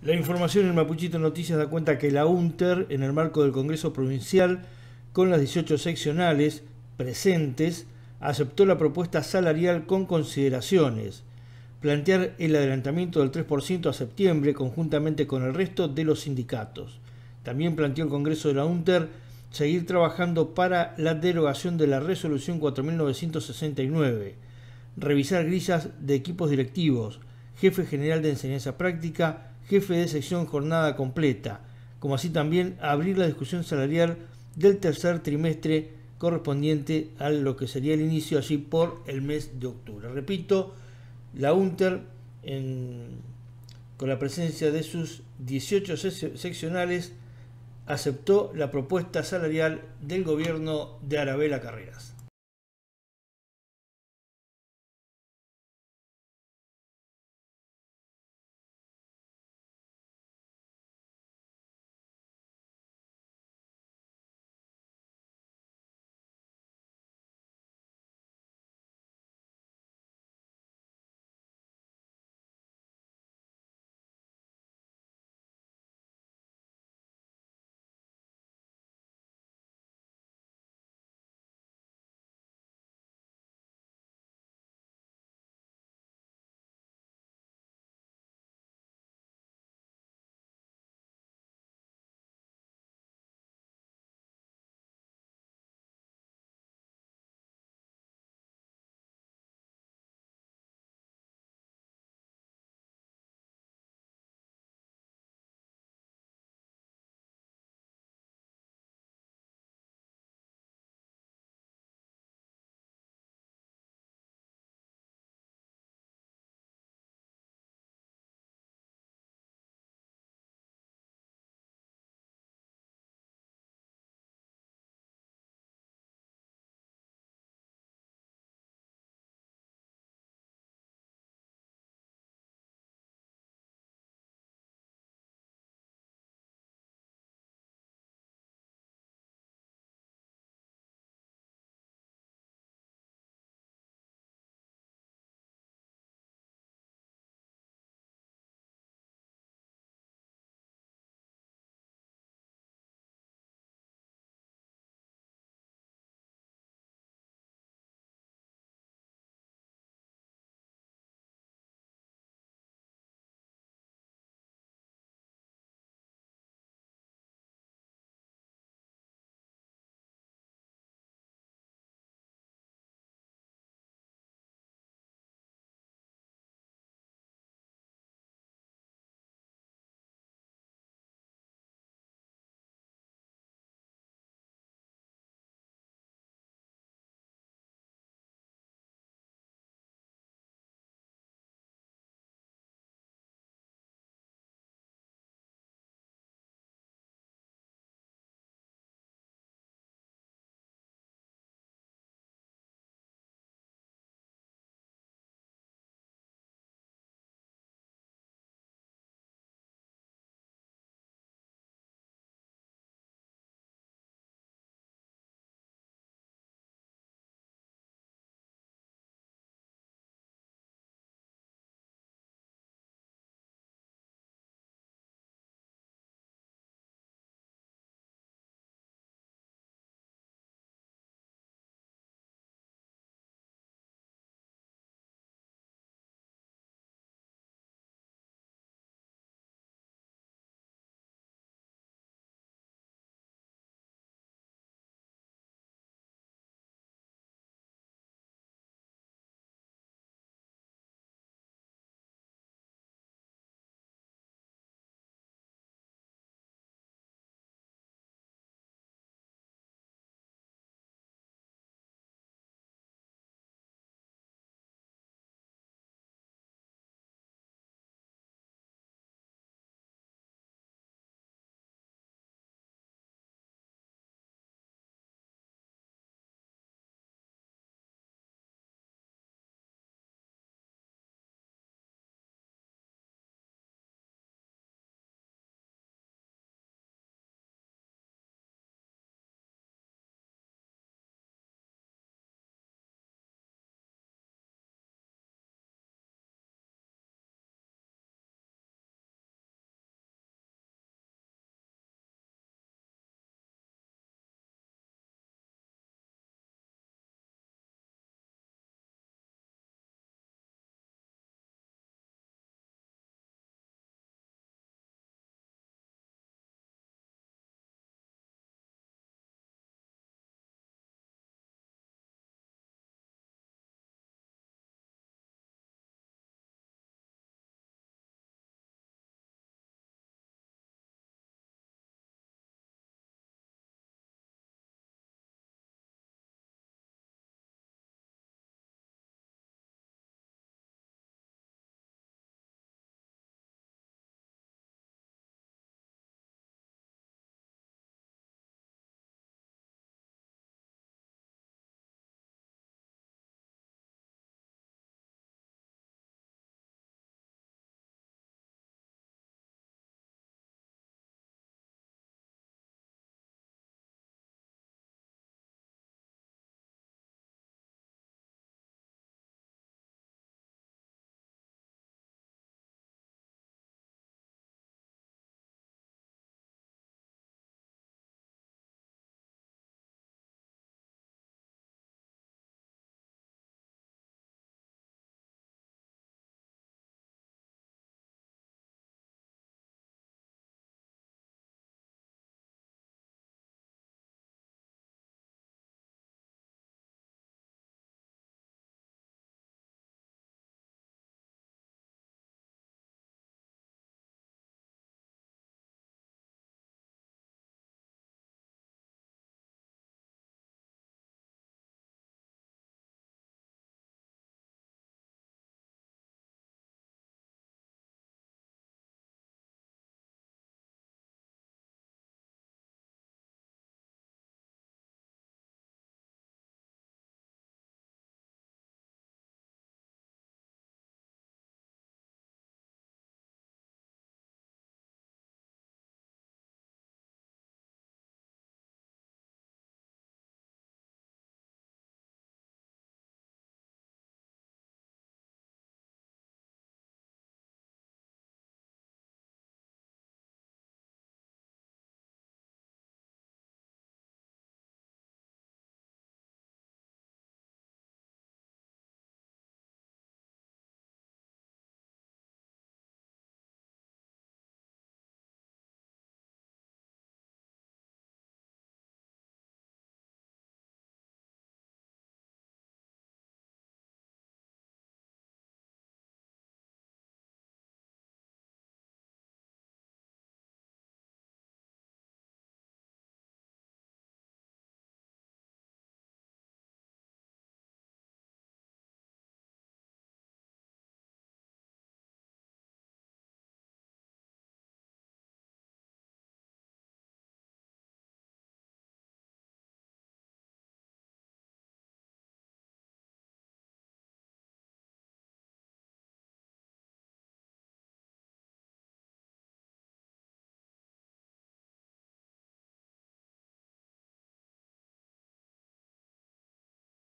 La información en Mapuchito Noticias da cuenta que la UNTER, en el marco del Congreso Provincial, con las 18 seccionales presentes, aceptó la propuesta salarial con consideraciones. Plantear el adelantamiento del 3% a septiembre conjuntamente con el resto de los sindicatos. También planteó el Congreso de la UNTER seguir trabajando para la derogación de la resolución 4969, revisar grillas de equipos directivos, jefe general de enseñanza práctica, jefe de sección jornada completa, como así también abrir la discusión salarial del tercer trimestre correspondiente a lo que sería el inicio allí por el mes de octubre. Repito, la UNTER con la presencia de sus 18 seccionales aceptó la propuesta salarial del gobierno de Arabela Carreras.